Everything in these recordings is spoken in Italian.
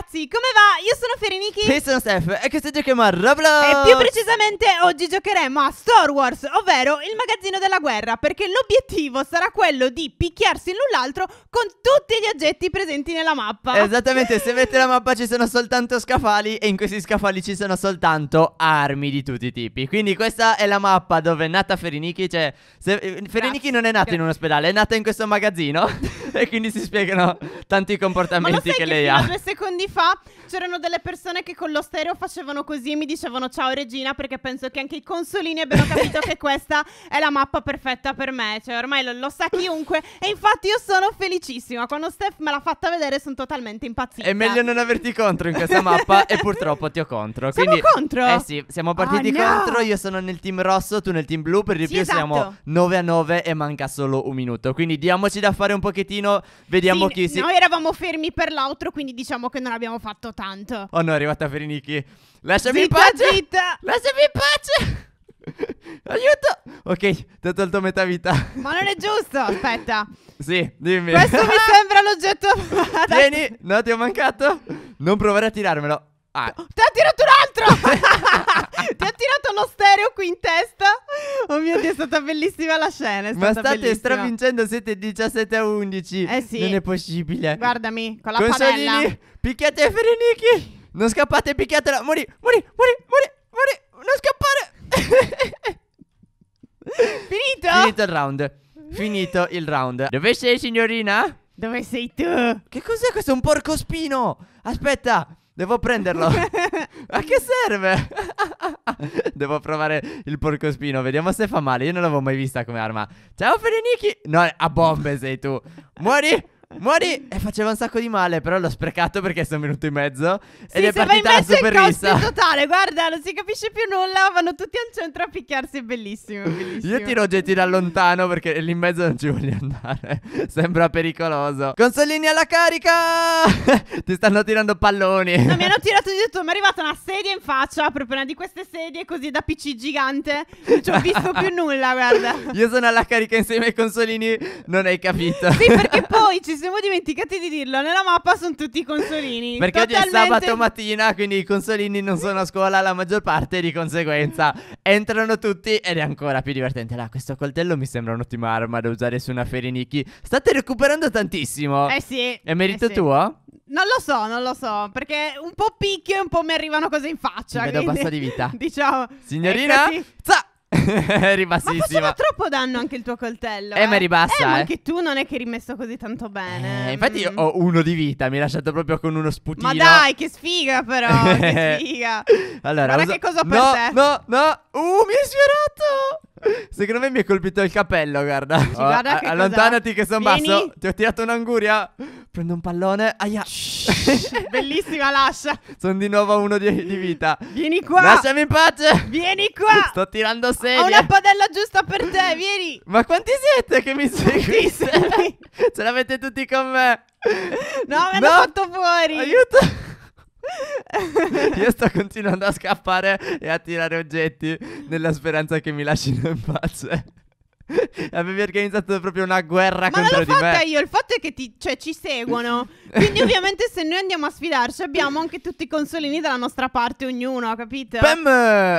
ragazzi, come va? Io sono Ferenichi E sono Steph e questo giochiamo a Roblox E più precisamente oggi giocheremo a Star Wars, ovvero il magazzino della guerra Perché l'obiettivo sarà quello di picchiarsi l'un l'altro con tutti gli oggetti presenti nella mappa Esattamente, se vedete la mappa ci sono soltanto scaffali e in questi scaffali ci sono soltanto armi di tutti i tipi Quindi questa è la mappa dove è nata Ferenichi, cioè se, eh, Ferenichi non è nata in un ospedale, è nata in questo magazzino e quindi si spiegano tanti comportamenti che lei ha. ha. due secondi fa c'erano delle persone che con lo stereo facevano così e mi dicevano ciao Regina perché penso che anche i consolini abbiano capito che questa è la mappa perfetta per me. Cioè ormai lo, lo sa chiunque e infatti io sono felicissima. Quando Steph me l'ha fatta vedere sono totalmente impazzita. È meglio non averti contro in questa mappa e purtroppo ti ho contro. Siamo quindi, contro? Eh sì, siamo partiti oh, no. contro, io sono nel team rosso, tu nel team blu, per di sì, più esatto. siamo 9 a 9 e manca solo un minuto. Quindi diamoci da fare un pochettino pochino, vediamo sì, chi si... Noi eravamo fermi per l'altro, quindi diciamo che non abbiamo fatto tanto. Oh no, è arrivata Ferinicchi. Lasciami zitta, in pace! Zitta. Lasciami in pace! Aiuto! Ok, ti ho tolto metà vita. Ma non è giusto, aspetta. sì, dimmi. Questo mi sembra l'oggetto. Vieni, no, ti ho mancato. Non provare a tirarmelo. Ah. Ti ha tirato un altro! Ti ha tirato uno stereo qui in testa. Oh mio Dio, è stata bellissima la scena. Ma state bellissima. stravincendo siete 17 a 11. Eh sì. Non è possibile. Guardami, con la Consolini, padella. picchiate Ferenichi. Non scappate, picchiatela. Mori, mori, mori, mori, morì. Non scappare. Finito? Finito il round. Finito il round. Dove sei, signorina? Dove sei tu? Che cos'è questo? Un porcospino! Aspetta! Devo prenderlo. A che serve? Devo provare il porcospino. Vediamo se fa male. Io non l'avevo mai vista come arma. Ciao Fereniki. No, a bombe sei tu. Muori. Muori e faceva un sacco di male, però l'ho sprecato perché sono venuto in mezzo. Sì, ed è partita la super rissa. totale, guarda, non si capisce più nulla. Vanno tutti al centro a picchiarsi, è bellissimo. bellissimo. Io tiro oggetti da lontano perché lì in mezzo non ci voglio andare. Sembra pericoloso. Consolini alla carica! Ti stanno tirando palloni. No, mi hanno tirato di tutto. Mi è arrivata una sedia in faccia, proprio una di queste sedie così da PC gigante. Non ci ho visto più nulla, guarda. Io sono alla carica insieme ai consolini, non hai capito. Sì, perché poi ci siamo dimenticati di dirlo. Nella mappa sono tutti i consolini. Perché Totalmente... oggi è sabato mattina, quindi i consolini non sono a scuola la maggior parte, di conseguenza entrano tutti ed è ancora più divertente. Là, questo coltello mi sembra un'ottima arma da usare su una Feriniki. State recuperando tantissimo. Eh sì. È merito eh sì. tuo? Non lo so, non lo so, perché un po' picchio e un po' mi arrivano cose in faccia. Ti vedo quindi, di vita. diciamo. Signorina, eccoci. za! eri bassissima. Ma faceva troppo danno anche il tuo coltello. Eh, eh. eh. ma eri bassa. Eh, ma anche tu non è che eri messo così tanto bene. Eh, infatti, io mm. ho uno di vita. Mi hai lasciato proprio con uno sputino. Ma dai, che sfiga, però. che sfiga. Allora, Guarda uso... che cosa ho per no, te. No, no. Uh, mi hai sfiorato. Secondo me mi è colpito il capello, guarda. Oh, guarda che allontanati cosa... che sono basso. Ti ho tirato un'anguria. Prendo un pallone. Aia. Bellissima lascia. Sono di nuovo a uno di, di, vita. Vieni qua. Lasciami in pace. Vieni qua. Sto tirando sedia. Ho una padella giusta per te. Vieni. Ma quanti siete che mi seguite? Ce l'avete tutti con me. No, me no. fatto fuori. Aiuto. Io sto continuando a scappare e a tirare oggetti nella speranza che mi lasciano in pace. Avevi organizzato proprio una guerra Ma contro di me. Ma l'ho fatta io, il fatto è che ti, cioè, ci seguono. Quindi ovviamente se noi andiamo a sfidarci abbiamo anche tutti i consolini dalla nostra parte, ognuno, capito? Pam!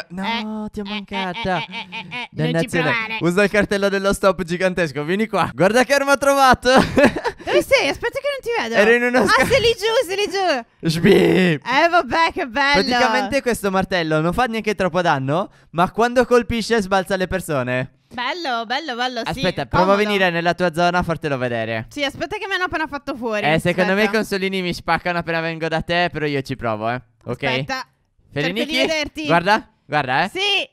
No, eh, ti ho eh, mancata. Eh, eh, eh, eh Dannazione. Usa il cartello dello stop gigantesco, vieni qua. Guarda che arma ho trovato. Dove sei? Aspetta che non ti vedo. Ero in uno ah, sca- Ah, sei lì giù, sei lì giù. Sbip. Eh vabbè, che bello. Praticamente questo martello non fa neanche troppo danno, ma quando colpisce sbalza le persone. Bello, bello, bello. Aspetta, sì, prova a venire nella tua zona a fartelo vedere. Sì, aspetta che mi hanno appena fatto fuori. Eh, secondo aspetta. me i consolini mi spaccano appena vengo da te, però io ci provo, eh. Ok. Aspetta. Fereniki, vederti. guarda, guarda, eh. Sì.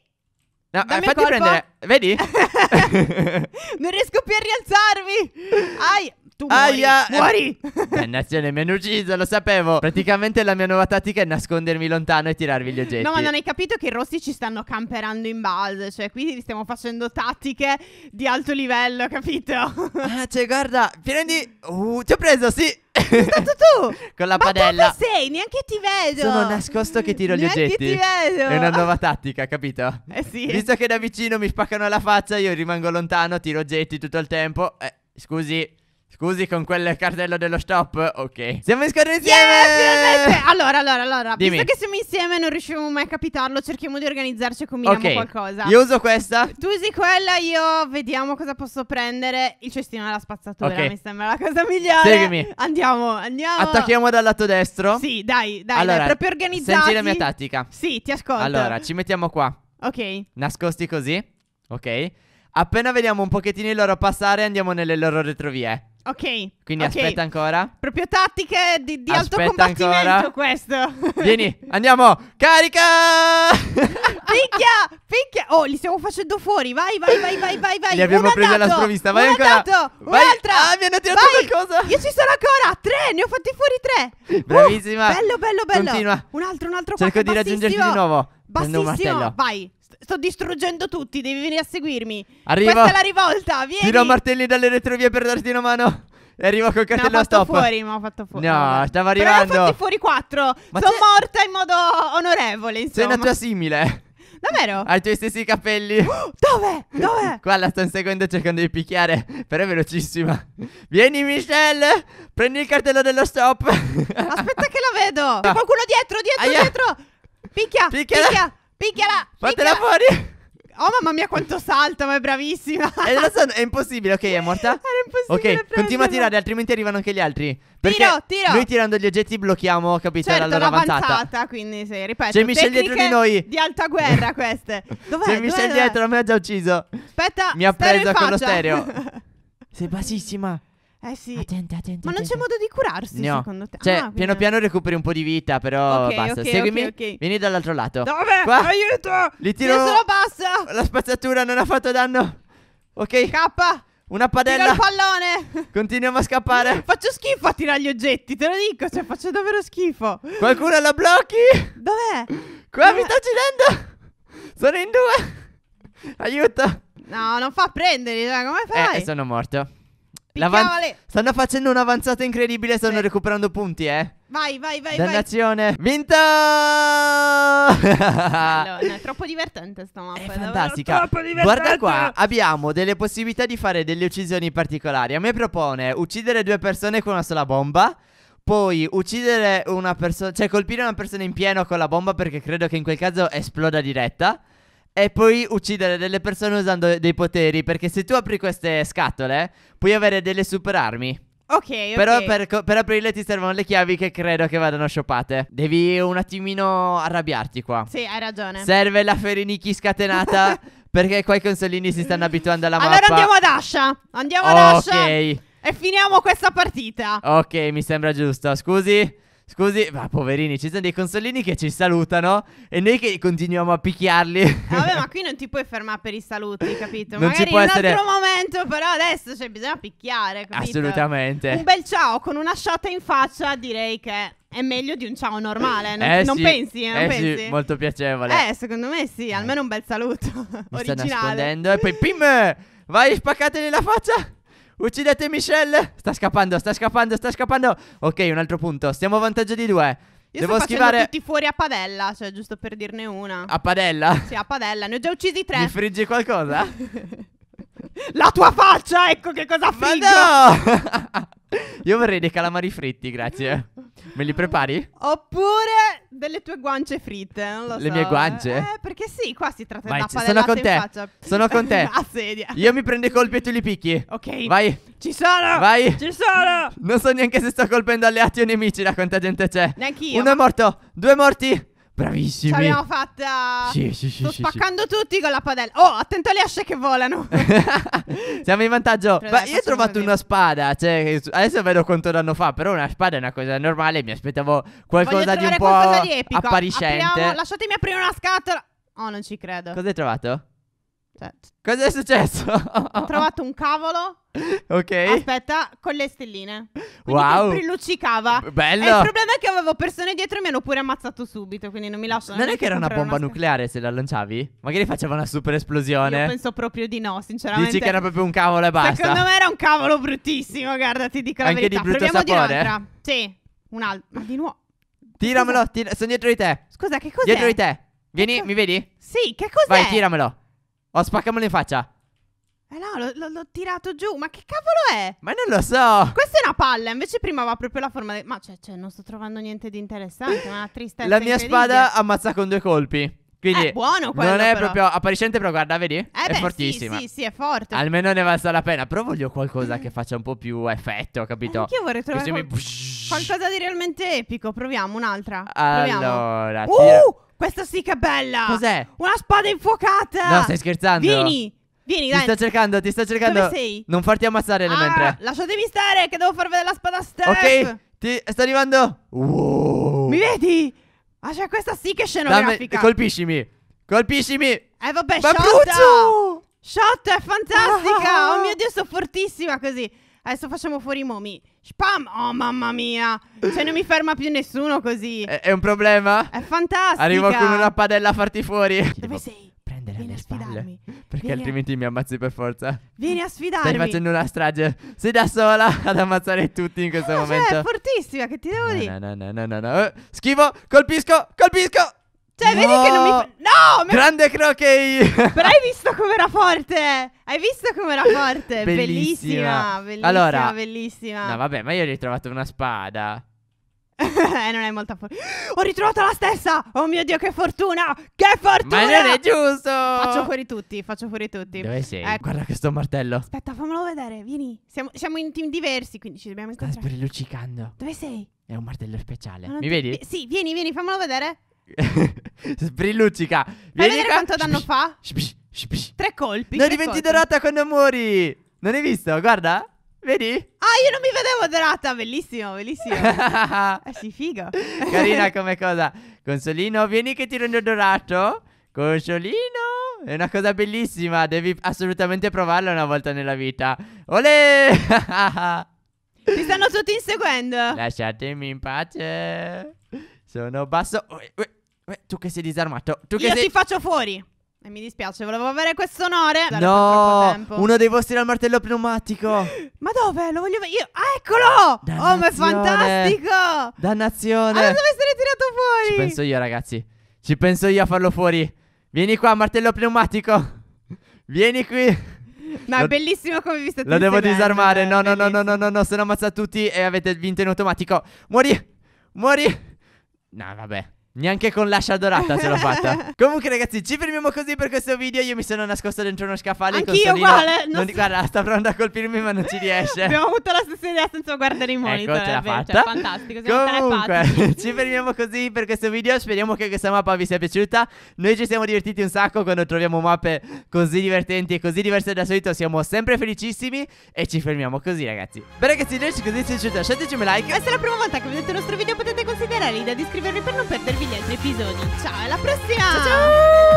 No, eh, Dammi eh, fatti colpo. prendere. Vedi? non riesco più a rialzarmi. Ai. Tu muori. Aia. Muori. Dannazione, mi hanno ucciso, lo sapevo. Praticamente la mia nuova tattica è nascondermi lontano e tirarvi gli oggetti. No, ma non hai capito che i rossi ci stanno camperando in base. Cioè, qui stiamo facendo tattiche di alto livello, capito? Ah, cioè, guarda, prendi. Uh, ti ho preso, sì. Sei stato tu Con la Ma padella Ma dove sei? Neanche ti vedo Sono nascosto che tiro gli neanche oggetti Neanche ti vedo È una nuova tattica, capito? Eh sì Visto che da vicino mi spaccano la faccia Io rimango lontano, tiro oggetti tutto il tempo Eh, scusi Scusi con quel cartello dello stop? Ok. Siamo in squadra insieme! Yeah, allora, allora, allora. Dimmi. Visto che siamo insieme e non riusciamo mai a capitarlo, cerchiamo di organizzarci e combiniamo okay. qualcosa. Io uso questa. Tu usi quella, io vediamo cosa posso prendere. Il cestino della spazzatura okay. mi sembra la cosa migliore. Seguimi. Andiamo, andiamo. Attacchiamo dal lato destro. Sì, dai, dai, allora, dai proprio organizzati. Senti la mia tattica. Sì, ti ascolto. Allora, ci mettiamo qua. Ok. Nascosti così. Ok. Appena vediamo un pochettino loro passare, andiamo nelle loro retrovie. Ok. Quindi okay. aspetta ancora. Proprio tattiche di, di alto combattimento ancora. questo. Vieni, andiamo. Carica! picchia, picchia. Oh, li stiamo facendo fuori. Vai, vai, vai, vai, vai, vai. Li abbiamo presi alla sprovvista. Vai ancora. Dato, vai. Un'altra. Ah, mi hanno tirato vai. qualcosa. Io ci sono ancora. Tre, ne ho fatti fuori tre. Uh, Bravissima. Uh, bello, bello, bello. Continua. Un altro, un altro. Cerco di raggiungerti di nuovo. Bassissimo. Vai sto distruggendo tutti, devi venire a seguirmi. Arriva. Questa è la rivolta, vieni. Tiro martelli dalle retrovie per darti una mano. E arrivo col cartello stop. no, a stop. Fuori, ma ho fatto fuori. No, stavo arrivando. Però ho fatto fuori quattro. Ma Sono morta in modo onorevole, insomma. Sei una tua simile. Davvero? Hai i tuoi stessi capelli. Oh, dove? Dove? Qua la sto inseguendo cercando di picchiare. Però è velocissima. Vieni, Michelle. Prendi il cartello dello stop. Aspetta che la vedo. C'è qualcuno dietro, dietro, Aia. dietro. Picchia, picchia. picchia. Picchiala! Fatela fuori! Oh mamma mia quanto salta, ma è bravissima! Eh, è impossibile, ok, è morta? Era impossibile Ok, prenderla. continua a tirare, altrimenti arrivano anche gli altri. Perché Tiro, tiro. noi tirando gli oggetti blocchiamo, capito? Certo, la loro avanzata. l'avanzata, quindi sì, ripeto. C'è Michel dietro di noi. Di alta guerra queste. Dov'è? C'è Dov'è? Michel dietro, mi ha già ucciso. Aspetta, Mi ha preso con lo stereo. Sei basissima. Eh sì. Attenti, attenti, Ma non c'è modo di curarsi, no. secondo te? Cioè, ah, piano piano recuperi un po' di vita, però okay, basta. Okay, Seguimi, okay, vieni dall'altro lato. Dove? Qua. Aiuto! Li tiro. Io sono basta. La spazzatura non ha fatto danno. Ok. Scappa. Una padella. Tira il pallone. Continuiamo a scappare. faccio schifo a tirare gli oggetti, te lo dico, cioè faccio davvero schifo. Qualcuno la blocchi? Dov'è? Qua Dov'è? mi sta uccidendo. Sono in due. Aiuto. No, non fa prendere, come eh, fai? Eh, sono morto. L'avan- stanno facendo un'avanzata incredibile, stanno sì. recuperando punti, eh. Vai, vai, vai. Dannazione. Vai. Vinto! Allora, è troppo divertente sta mappa. È, è fantastica. Guarda qua, abbiamo delle possibilità di fare delle uccisioni particolari. A me propone uccidere due persone con una sola bomba. Poi uccidere una persona, cioè colpire una persona in pieno con la bomba perché credo che in quel caso esploda diretta e poi uccidere delle persone usando dei poteri. Perché se tu apri queste scatole, puoi avere delle super armi. Ok, Però per, per aprirle ti servono le chiavi che credo che vadano shoppate. Devi un attimino arrabbiarti qua. Sì, hai ragione. Serve la Ferinichi scatenata perché qua i consolini si stanno abituando alla allora mappa. andiamo ad Asha. Andiamo ad Asha. Ok. E finiamo questa partita. Ok, mi sembra giusto. Scusi. Scusi, ma poverini, ci sono dei consolini che ci salutano e noi che continuiamo a picchiarli. vabbè, ma qui non ti puoi fermare per i saluti, capito? non Magari ci può in un altro momento, però adesso cioè, bisogna picchiare, capito? Assolutamente. Un bel ciao con una sciata in faccia direi che è meglio di un ciao normale, non, eh non sì, pensi? Non eh pensi? Sì, molto piacevole. Eh, secondo me sì, almeno un bel saluto Mi originale. sta nascondendo e poi pim! Vai, spaccateli la faccia! Uccidete Michelle. Sta scappando, sta scappando, sta scappando. Ok, un altro punto. Stiamo a vantaggio di due. Io Devo sto schivare... tutti fuori a padella, cioè giusto per dirne una. A padella? Sì, a padella. Ne ho già uccisi tre. Mi friggi qualcosa? La tua faccia, ecco che cosa Ma fingo. no! Io vorrei dei calamari fritti, grazie. Me li prepari? Oppure delle tue guance fritte, non lo Le so. Le mie guance? Eh. eh, perché sì, qua si tratta Vai, di una sono con te. in faccia. Sono con te. A sedia. Io mi prendo i colpi e tu li picchi. Ok. Vai. Ci sono. Vai. Ci sono. Non so neanche se sto colpendo alleati o nemici da quanta gente c'è. Neanch'io. Uno ma... è morto. Due morti. Bravissimi. Ce l'abbiamo fatta. Sì, sì, sì. Sto sì, spaccando sì. tutti con la padella. Oh, attento alle asce che volano. Siamo in vantaggio. Ma io ho trovato una spada. Cioè, adesso vedo quanto l'anno fa. Però una spada è una cosa normale. Mi aspettavo qualcosa di un po' di epico. appariscente. Apriamo, lasciatemi aprire una scatola. Oh, non ci credo. Cosa hai trovato? Cioè, Cosa è successo? ho trovato un cavolo ok. Aspetta, con le stelline. Quindi wow. Luccicava. Bello. E il problema è che avevo persone dietro e mi hanno pure ammazzato subito. Quindi non mi lasciano. Non è che era una bomba una... nucleare se la lanciavi? Magari faceva una super esplosione. Io penso proprio di no, sinceramente. Dici che era proprio un cavolo e basta. Secondo me era un cavolo bruttissimo. Guarda, ti dico la Anche verità. Di Proviamo sapore. di un'altra. Sì, un'altra. Ma di nuovo. Tiramelo, tira... sono dietro di te. Scusa, che cos'è? Dietro di te. Vieni, mi vedi? Sì, che cos'è? Vai, tiramelo. O oh, spaccamelo in faccia. Eh no, l'ho, l'ho, tirato giù. Ma che cavolo è? Ma non lo so. Questa è una palla. Invece prima aveva proprio la forma del. Ma cioè, cioè, non sto trovando niente di interessante. È una tristezza. La mia spada ammazza con due colpi. Quindi è eh, buono quello Non è però. proprio appariscente però guarda vedi eh È beh, fortissima sì, sì sì è forte Almeno ne valsa la pena Però voglio qualcosa che faccia un po' più effetto capito eh, Anche Io vorrei trovare qual- qualcosa di realmente epico Proviamo un'altra Proviamo. Allora uh, tira- Uh questa sì che è bella Cos'è? Una spada infuocata No stai scherzando Vieni Vieni, dai. Ti sto cercando, ti sto cercando. Dove sei? Non farti ammazzare ah, mentre. Lasciatemi stare, che devo far vedere la spada step. Ok, ti sto arrivando. Wow. Mi vedi? Ah, cioè, questa sì che è scenografica. Dammi, colpiscimi. Colpiscimi. Eh, vabbè, Ma shot. Shot è fantastica. Ah. Oh mio Dio, sto fortissima così. Adesso facciamo fuori i momi. Spam! Oh mamma mia! Cioè non mi ferma più nessuno così. È, è un problema? È fantastico. Arrivo con una padella a farti fuori. Dove sei? prendere Vieni alle spalle. Perché Vieni altrimenti a... mi ammazzi per forza. Vieni a sfidarmi. Stai facendo una strage. Sei da sola ad ammazzare tutti in questo no, eh, cioè, momento. Cioè, è fortissima, che ti devo no, dire? No, no, no, no, no. Eh, schivo, colpisco, colpisco. Cioè, no! vedi che non mi. Fa... No! Me... Grande Crokey! Però hai visto com'era forte! Hai visto com'era forte! bellissima! Bellissima, bellissima, allora... bellissima. No, vabbè, ma io ho ritrovato una spada. eh, non è molto fortuna. Ho ritrovato la stessa! Oh mio dio, che fortuna! Che fortuna! Ma non è giusto! Faccio fuori tutti, faccio fuori tutti. Dove sei? Ecco. Guarda questo martello. Aspetta, fammelo vedere, vieni. Siamo, siamo in team diversi, quindi ci dobbiamo incontrare. Sta sbriluccicando. Dove sei? È un martello speciale. Mi ti... vedi? Sì, vieni, vieni, fammelo vedere. Sbrilluccica. Vieni Fai vedere quanto danno fa? Tre colpi. Non tre diventi colpi. dorata quando muori. Non hai visto? Guarda. Vedi? Ah, io non mi vedevo dorata. Bellissimo, bellissimo. eh sì, figo. Carina come cosa. Consolino, vieni che ti rendo dorato. Consolino. È una cosa bellissima. Devi assolutamente provarla una volta nella vita. Olè! Ti stanno tutti inseguendo. Lasciatemi in pace. Sono basso. Uè, uè, uè, tu che sei disarmato. Tu che Io sei... ti faccio fuori. E mi dispiace, volevo avere questo onore. No, uno dei vostri al martello pneumatico. Ma dove? Lo voglio io. Ah, eccolo! Dannazione. Oh, ma è fantastico! Dannazione! Allora dove se tirato fuori? Ci penso io, ragazzi. Ci penso io a farlo fuori. Vieni qua, martello pneumatico. Vieni qui. Ma è bellissimo come vi state Lo devo disarmare. No, no, no, no, no, no, no, se no ammazza tutti e avete vinto in automatico. Muori! Muori! No, vabbè. Neanche con l'ascia dorata ce l'ho fatta. Comunque, ragazzi, ci fermiamo così per questo video. Io mi sono nascosto dentro uno scaffale. Anch'io uguale. Non non so... Guarda, sta provando a colpirmi, ma non ci riesce. Abbiamo avuto la stessa idea senza guardare i ecco, monitor. Ecco, ce l'ha fatta. Cioè, fantastico. Comunque, ci fermiamo così per questo video. Speriamo che questa mappa vi sia piaciuta. Noi ci siamo divertiti un sacco quando troviamo mappe così divertenti e così diverse da solito. Siamo sempre felicissimi. E ci fermiamo così, ragazzi. Beh, ragazzi, noi ci così ci è piaciuta. Lasciateci un like. Questa è la prima volta che vedete il nostro video. Potete considerare era generali da descrivervi per non perdervi gli altri episodi. Ciao, alla prossima! ciao! ciao!